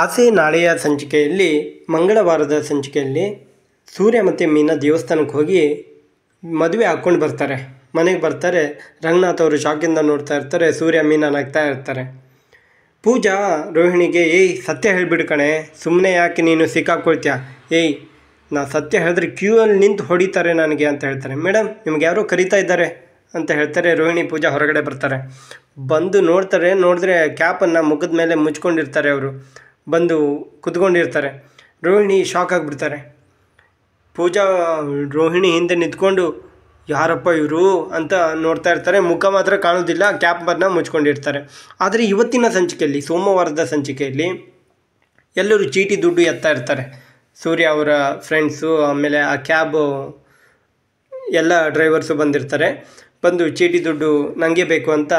ಆಸೆ ನಾಳೆಯ ಸಂಚಿಕೆಯಲ್ಲಿ ಮಂಗಳವಾರದ ಸಂಚಿಕೆಯಲ್ಲಿ ಸೂರ್ಯ ಮತ್ತು ಮೀನ ದೇವಸ್ಥಾನಕ್ಕೆ ಹೋಗಿ ಮದುವೆ ಹಾಕ್ಕೊಂಡು ಬರ್ತಾರೆ ಮನೆಗೆ ಬರ್ತಾರೆ ರಂಗನಾಥ್ ಅವರು ಶಾಕಿಂದ ನೋಡ್ತಾ ಇರ್ತಾರೆ ಸೂರ್ಯ ಮೀನಾ ನಗ್ತಾ ಇರ್ತಾರೆ ಪೂಜಾ ರೋಹಿಣಿಗೆ ಏಯ್ ಸತ್ಯ ಹೇಳಿಬಿಡು ಕಣೆ ಸುಮ್ಮನೆ ಯಾಕೆ ನೀನು ಸಿಕ್ಕಾಕೊಳ್ತೀಯ ಏಯ್ ನಾ ಸತ್ಯ ಹೇಳಿದ್ರೆ ಕ್ಯೂ ಅಲ್ಲಿ ನಿಂತು ಹೊಡಿತಾರೆ ನನಗೆ ಅಂತ ಹೇಳ್ತಾರೆ ಮೇಡಮ್ ನಿಮ್ಗೆ ಯಾರೋ ಕರಿತಾ ಇದ್ದಾರೆ ಅಂತ ಹೇಳ್ತಾರೆ ರೋಹಿಣಿ ಪೂಜಾ ಹೊರಗಡೆ ಬರ್ತಾರೆ ಬಂದು ನೋಡ್ತಾರೆ ನೋಡಿದ್ರೆ ಕ್ಯಾಪನ್ನು ಮುಖದ ಮೇಲೆ ಮುಚ್ಕೊಂಡಿರ್ತಾರೆ ಅವರು ಬಂದು ಕುತ್ಕೊಂಡಿರ್ತಾರೆ ರೋಹಿಣಿ ಶಾಕ್ ಆಗಿಬಿಡ್ತಾರೆ ಪೂಜಾ ರೋಹಿಣಿ ಹಿಂದೆ ನಿಂತ್ಕೊಂಡು ಯಾರಪ್ಪ ಇವರು ಅಂತ ನೋಡ್ತಾ ಇರ್ತಾರೆ ಮುಖ ಮಾತ್ರ ಕಾಣೋದಿಲ್ಲ ಬರ್ನ ಮುಚ್ಕೊಂಡಿರ್ತಾರೆ ಆದರೆ ಇವತ್ತಿನ ಸಂಚಿಕೆಯಲ್ಲಿ ಸೋಮವಾರದ ಸಂಚಿಕೆಯಲ್ಲಿ ಎಲ್ಲರೂ ಚೀಟಿ ದುಡ್ಡು ಎತ್ತಾ ಇರ್ತಾರೆ ಸೂರ್ಯ ಅವರ ಫ್ರೆಂಡ್ಸು ಆಮೇಲೆ ಆ ಕ್ಯಾಬು ಎಲ್ಲ ಡ್ರೈವರ್ಸು ಬಂದಿರ್ತಾರೆ ಬಂದು ಚೀಟಿ ದುಡ್ಡು ನನಗೆ ಬೇಕು ಅಂತ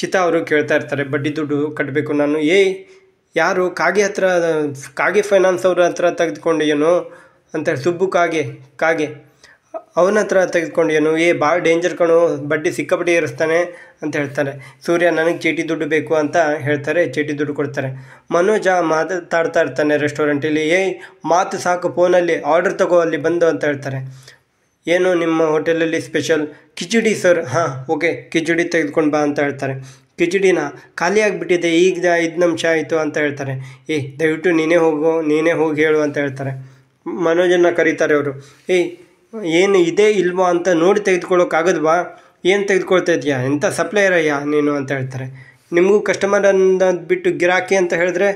ಚಿತಾ ಅವರು ಕೇಳ್ತಾ ಇರ್ತಾರೆ ಬಡ್ಡಿ ದುಡ್ಡು ಕಟ್ಟಬೇಕು ನಾನು ಏಯ್ ಯಾರು ಕಾಗೆ ಹತ್ರ ಕಾಗೆ ಫೈನಾನ್ಸ್ ಅವ್ರ ಹತ್ರ ತೆಗೆದುಕೊಂಡಿಯನು ಅಂತಾರೆ ಸುಬ್ಬು ಕಾಗೆ ಕಾಗೆ ಅವನ ಹತ್ರ ತೆಗೆದುಕೊಂಡೇನು ಏ ಭಾಳ ಡೇಂಜರ್ ಕಣು ಬಡ್ಡಿ ಸಿಕ್ಕಾಪಟ್ಟೆ ಏರಿಸ್ತಾನೆ ಅಂತ ಹೇಳ್ತಾರೆ ಸೂರ್ಯ ನನಗೆ ಚೀಟಿ ದುಡ್ಡು ಬೇಕು ಅಂತ ಹೇಳ್ತಾರೆ ಚೀಟಿ ದುಡ್ಡು ಕೊಡ್ತಾರೆ ಮನೋಜ ಮಾತಾಡ್ತಾ ಇರ್ತಾನೆ ರೆಸ್ಟೋರೆಂಟಲ್ಲಿ ಏಯ್ ಮಾತು ಸಾಕು ಫೋನಲ್ಲಿ ಆರ್ಡರ್ ತಗೋ ಅಲ್ಲಿ ಬಂದು ಅಂತ ಹೇಳ್ತಾರೆ ಏನು ನಿಮ್ಮ ಹೋಟೆಲಲ್ಲಿ ಸ್ಪೆಷಲ್ ಕಿಚಡಿ ಸರ್ ಹಾಂ ಓಕೆ ಕಿಚಡಿ ತೆಗೆದುಕೊಂಡು ಬಾ ಅಂತ ಹೇಳ್ತಾರೆ ಕಿಚಡಿನ ಖಾಲಿಯಾಗಿ ಆಗಿಬಿಟ್ಟಿದೆ ಈಗ ಐದು ನಿಮಿಷ ಆಯಿತು ಅಂತ ಹೇಳ್ತಾರೆ ಏಯ್ ದಯವಿಟ್ಟು ನೀನೇ ಹೋಗೋ ನೀನೇ ಹೋಗಿ ಹೇಳು ಅಂತ ಹೇಳ್ತಾರೆ ಮನೋಜನ್ನ ಕರೀತಾರೆ ಅವರು ಏಯ್ ಏನು ಇದೆ ಇಲ್ವಾ ಅಂತ ನೋಡಿ ಬಾ ಏನು ತೆಗೆದುಕೊಳ್ತಾ ಇದೆಯಾ ಎಂಥ ಸಪ್ಲೈಯರಯ್ಯ ನೀನು ಅಂತ ಹೇಳ್ತಾರೆ ನಿಮಗೂ ಕಸ್ಟಮರ್ ಅನ್ನೋದು ಬಿಟ್ಟು ಗಿರಾಕಿ ಅಂತ ಹೇಳಿದ್ರೆ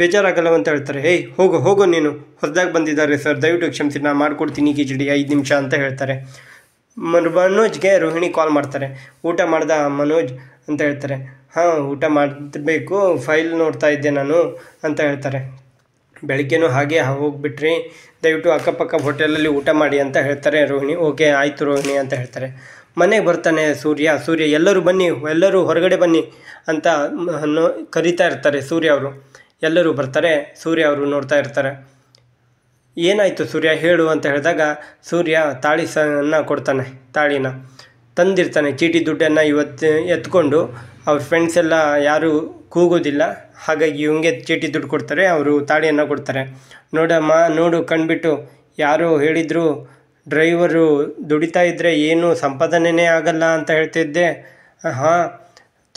ಬೇಜಾರಾಗಲ್ಲ ಅಂತ ಹೇಳ್ತಾರೆ ಏಯ್ ಹೋಗು ಹೋಗು ನೀನು ಹೊರದಾಗಿ ಬಂದಿದ್ದಾರೆ ಸರ್ ದಯವಿಟ್ಟು ಕ್ಷಮಿಸಿ ನಾನು ಮಾಡ್ಕೊಡ್ತೀನಿ ಕಿಚಡಿ ಐದು ನಿಮಿಷ ಅಂತ ಹೇಳ್ತಾರೆ ಮನೋಜ್ಗೆ ರೋಹಿಣಿ ಕಾಲ್ ಮಾಡ್ತಾರೆ ಊಟ ಮಾಡ್ದ ಮನೋಜ್ ಅಂತ ಹೇಳ್ತಾರೆ ಹಾಂ ಊಟ ಮಾಡಬೇಕು ಫೈಲ್ ನೋಡ್ತಾ ಇದ್ದೆ ನಾನು ಅಂತ ಹೇಳ್ತಾರೆ ಬೆಳಗ್ಗೆನೂ ಹಾಗೆ ಹೋಗಿಬಿಟ್ರಿ ದಯವಿಟ್ಟು ಅಕ್ಕಪಕ್ಕ ಹೋಟೆಲಲ್ಲಿ ಊಟ ಮಾಡಿ ಅಂತ ಹೇಳ್ತಾರೆ ರೋಹಿಣಿ ಓಕೆ ಆಯಿತು ರೋಹಿಣಿ ಅಂತ ಹೇಳ್ತಾರೆ ಮನೆಗೆ ಬರ್ತಾನೆ ಸೂರ್ಯ ಸೂರ್ಯ ಎಲ್ಲರೂ ಬನ್ನಿ ಎಲ್ಲರೂ ಹೊರಗಡೆ ಬನ್ನಿ ಅಂತ ಕರಿತಾ ಇರ್ತಾರೆ ಸೂರ್ಯ ಅವರು ಎಲ್ಲರೂ ಬರ್ತಾರೆ ಸೂರ್ಯ ಅವರು ನೋಡ್ತಾ ಇರ್ತಾರೆ ಏನಾಯಿತು ಸೂರ್ಯ ಹೇಳು ಅಂತ ಹೇಳಿದಾಗ ಸೂರ್ಯ ತಾಳಿ ಸನ್ನ ಕೊಡ್ತಾನೆ ತಾಳಿನ ತಂದಿರ್ತಾನೆ ಚೀಟಿ ದುಡ್ಡನ್ನು ಇವತ್ತು ಎತ್ಕೊಂಡು ಅವ್ರ ಫ್ರೆಂಡ್ಸ್ ಎಲ್ಲ ಯಾರೂ ಕೂಗೋದಿಲ್ಲ ಹಾಗಾಗಿ ಇವಂಗೆ ಚೀಟಿ ದುಡ್ಡು ಕೊಡ್ತಾರೆ ಅವರು ತಾಳಿಯನ್ನು ಕೊಡ್ತಾರೆ ನೋಡಮ್ಮ ನೋಡು ಕಂಡುಬಿಟ್ಟು ಯಾರು ಹೇಳಿದರು ಡ್ರೈವರು ದುಡಿತಾ ಇದ್ದರೆ ಏನು ಸಂಪಾದನೆಯೇ ಆಗಲ್ಲ ಅಂತ ಹೇಳ್ತಿದ್ದೆ ಹಾಂ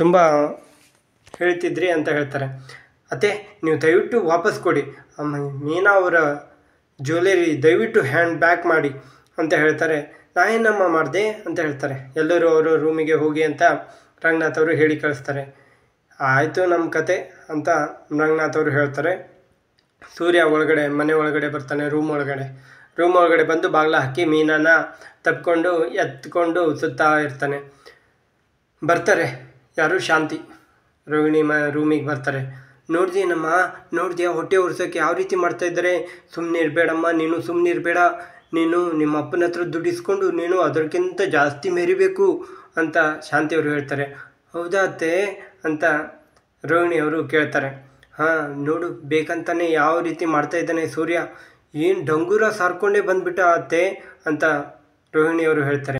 ತುಂಬ ಹೇಳ್ತಿದ್ರಿ ಅಂತ ಹೇಳ್ತಾರೆ ಅತ್ತೆ ನೀವು ದಯವಿಟ್ಟು ವಾಪಸ್ ಕೊಡಿ ಮೀನಾ ಅವರ ಜ್ಯುವೆಲರಿ ದಯವಿಟ್ಟು ಹ್ಯಾಂಡ್ ಬ್ಯಾಕ್ ಮಾಡಿ ಅಂತ ಹೇಳ್ತಾರೆ ನಾ ಮಾಡಿದೆ ಅಂತ ಹೇಳ್ತಾರೆ ಎಲ್ಲರೂ ಅವರು ರೂಮಿಗೆ ಹೋಗಿ ಅಂತ ರಂಗನಾಥ್ ಅವರು ಹೇಳಿ ಕಳಿಸ್ತಾರೆ ಆಯಿತು ನಮ್ಮ ಕತೆ ಅಂತ ರಂಗನಾಥ್ ಅವರು ಹೇಳ್ತಾರೆ ಸೂರ್ಯ ಒಳಗಡೆ ಮನೆ ಒಳಗಡೆ ಬರ್ತಾನೆ ರೂಮ್ ಒಳಗಡೆ ರೂಮ್ ಒಳಗಡೆ ಬಂದು ಬಾಗ್ಲ ಹಾಕಿ ಮೀನನ್ನ ತಪ್ಪಿಕೊಂಡು ಎತ್ಕೊಂಡು ಸುತ್ತಾ ಇರ್ತಾನೆ ಬರ್ತಾರೆ ಯಾರು ಶಾಂತಿ ರೋಹಿಣಿ ಮ ರೂಮಿಗೆ ಬರ್ತಾರೆ ನೋಡ್ದೇನಮ್ಮ ನೋಡ್ದೆ ಹೊಟ್ಟೆ ಉರ್ಸೋಕ್ಕೆ ಯಾವ ರೀತಿ ಮಾಡ್ತಾಯಿದ್ದಾರೆ ಸುಮ್ಮನೆ ಇರಬೇಡಮ್ಮ ನೀನು ಸುಮ್ಮನೆ ಇರಬೇಡ ನೀನು ನಿಮ್ಮ ಅಪ್ಪನ ಹತ್ರ ಇಸ್ಕೊಂಡು ನೀನು ಅದಕ್ಕಿಂತ ಜಾಸ್ತಿ ಮೆರಿಬೇಕು ಅಂತ ಶಾಂತಿಯವರು ಹೇಳ್ತಾರೆ ಹೌದಾ ಅತ್ತೆ ಅಂತ ರೋಹಿಣಿ ಅವರು ಕೇಳ್ತಾರೆ ಹಾಂ ನೋಡು ಬೇಕಂತಾನೆ ಯಾವ ರೀತಿ ಮಾಡ್ತಾ ಇದ್ದಾನೆ ಸೂರ್ಯ ಏನು ಡಂಗೂರ ಸಾರ್ಕೊಂಡೇ ಬಂದುಬಿಟ್ಟ ಅತ್ತೆ ಅಂತ ರೋಹಿಣಿಯವರು ಹೇಳ್ತಾರೆ